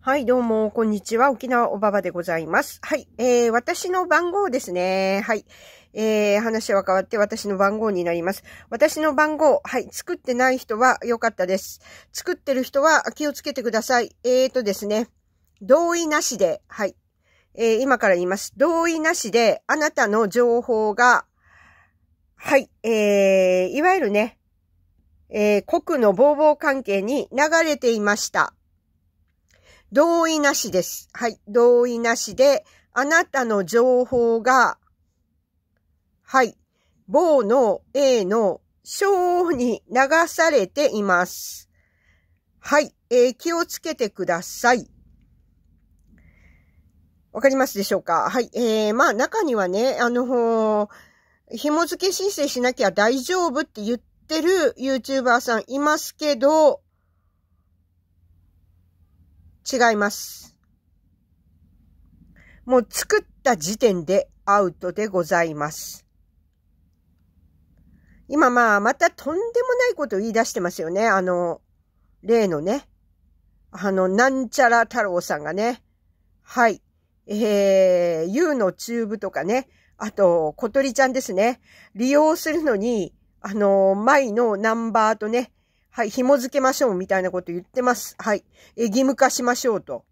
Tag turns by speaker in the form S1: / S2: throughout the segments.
S1: はい、どうも、こんにちは。沖縄おばばでございます。はい、えー、私の番号ですね。はい。えー、話は変わって私の番号になります。私の番号、はい、作ってない人は良かったです。作ってる人は気をつけてください。えーとですね、同意なしで、はい。えー、今から言います。同意なしで、あなたの情報が、はい、えー、いわゆるね、えー、国の防暴関係に流れていました。同意なしです。はい。同意なしで、あなたの情報が、はい。某の A の章に流されています。はい。えー、気をつけてください。わかりますでしょうかはい。えー、まあ中にはね、あの紐付け申請しなきゃ大丈夫って言ってる YouTuber さんいますけど、違います。もう作った時点でアウトでございます。今まあ、またとんでもないことを言い出してますよね。あの、例のね。あの、なんちゃら太郎さんがね。はい。えー、U のチューブとかね。あと、小鳥ちゃんですね。利用するのに、あの、前のナンバーとね、はい、紐付けましょうみたいなこと言ってます。はい。え、義務化しましょうと。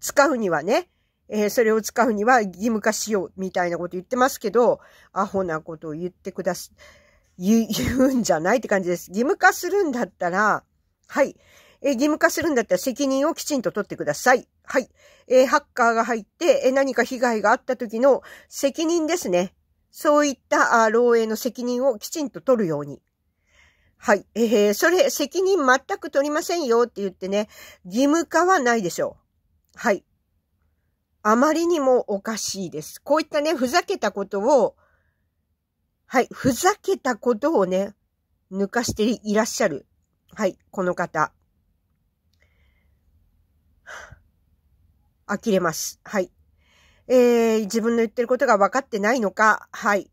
S1: 使うにはね、えー、それを使うには義務化しようみたいなこと言ってますけど、アホなことを言ってくだす、言う んじゃないって感じです。義務化するんだったら、はい。えー、義務化するんだったら責任をきちんと取ってください。はい。えー、ハッカーが入って、え何か被害があった時の責任ですね。そういった、あ、漏洩の責任をきちんと取るように。はい。えー、それ、責任全く取りませんよって言ってね、義務化はないでしょう。はい。あまりにもおかしいです。こういったね、ふざけたことを、はい、ふざけたことをね、抜かしていらっしゃる。はい、この方。呆れます。はい。えー、自分の言ってることが分かってないのか、はい。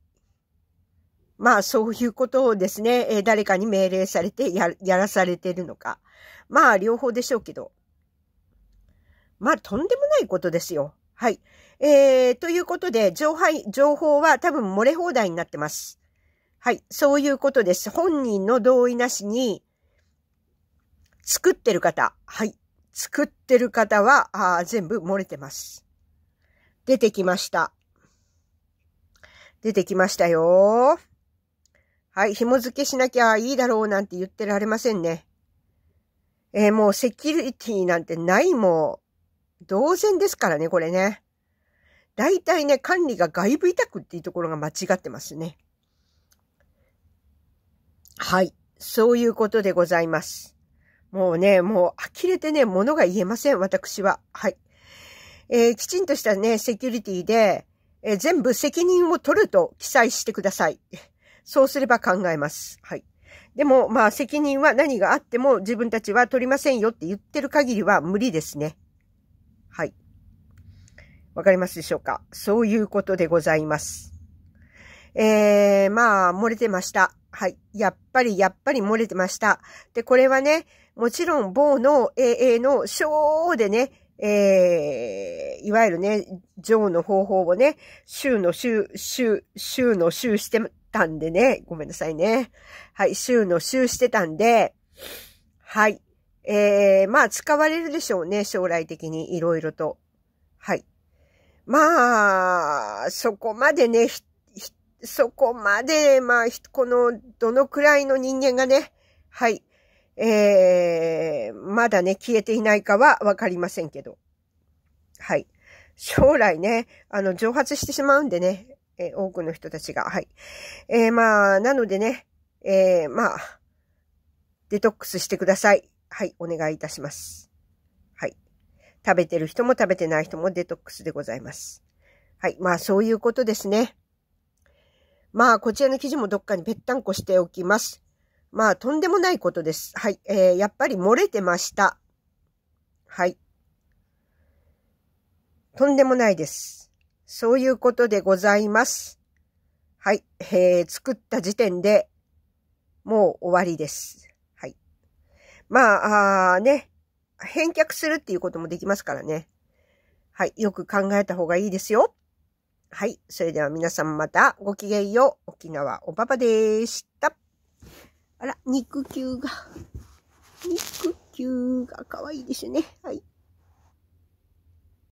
S1: まあそういうことをですね、え誰かに命令されてややらされてるのか。まあ両方でしょうけど。まあとんでもないことですよ。はい。えー、ということで、情報、情報は多分漏れ放題になってます。はい。そういうことです。本人の同意なしに、作ってる方。はい。作ってる方は、あ全部漏れてます。出てきました。出てきましたよ。はい、紐付けしなきゃいいだろうなんて言ってられませんね。えー、もうセキュリティなんてないもう、同然ですからね、これね。大体ね、管理が外部委託っていうところが間違ってますね。はい。そういうことでございます。もうね、もう呆れてね、物が言えません、私は。はい。えー、きちんとしたね、セキュリティで、えー、全部責任を取ると記載してください。そうすれば考えます。はい。でも、まあ、責任は何があっても自分たちは取りませんよって言ってる限りは無理ですね。はい。わかりますでしょうかそういうことでございます。えー、まあ、漏れてました。はい。やっぱり、やっぱり漏れてました。で、これはね、もちろん、某の AA の小でね、えー、いわゆるね、上の方法をね、衆の衆、衆、衆の衆してたんでね、ごめんなさいね。はい、週の週してたんで、はい。えー、まあ、使われるでしょうね、将来的にいろいろと。はい。まあ、そこまでね、そこまで、まあ、この、どのくらいの人間がね、はい、えー、まだね、消えていないかはわかりませんけど。はい。将来ね、あの、蒸発してしまうんでね、えー、多くの人たちが、はい。えー、まあ、なのでね、えー、まあ、デトックスしてください。はい、お願いいたします。はい。食べてる人も食べてない人もデトックスでございます。はい、まあ、そういうことですね。まあ、こちらの記事もどっかにぺったんこしておきます。まあ、とんでもないことです。はい、えー、やっぱり漏れてました。はい。とんでもないです。そういうことでございます。はい。えー、作った時点で、もう終わりです。はい。まあ、あね、返却するっていうこともできますからね。はい。よく考えた方がいいですよ。はい。それでは皆さんまたごきげんよう。沖縄おばばでした。あら、肉球が、肉球が可愛いですね。はい。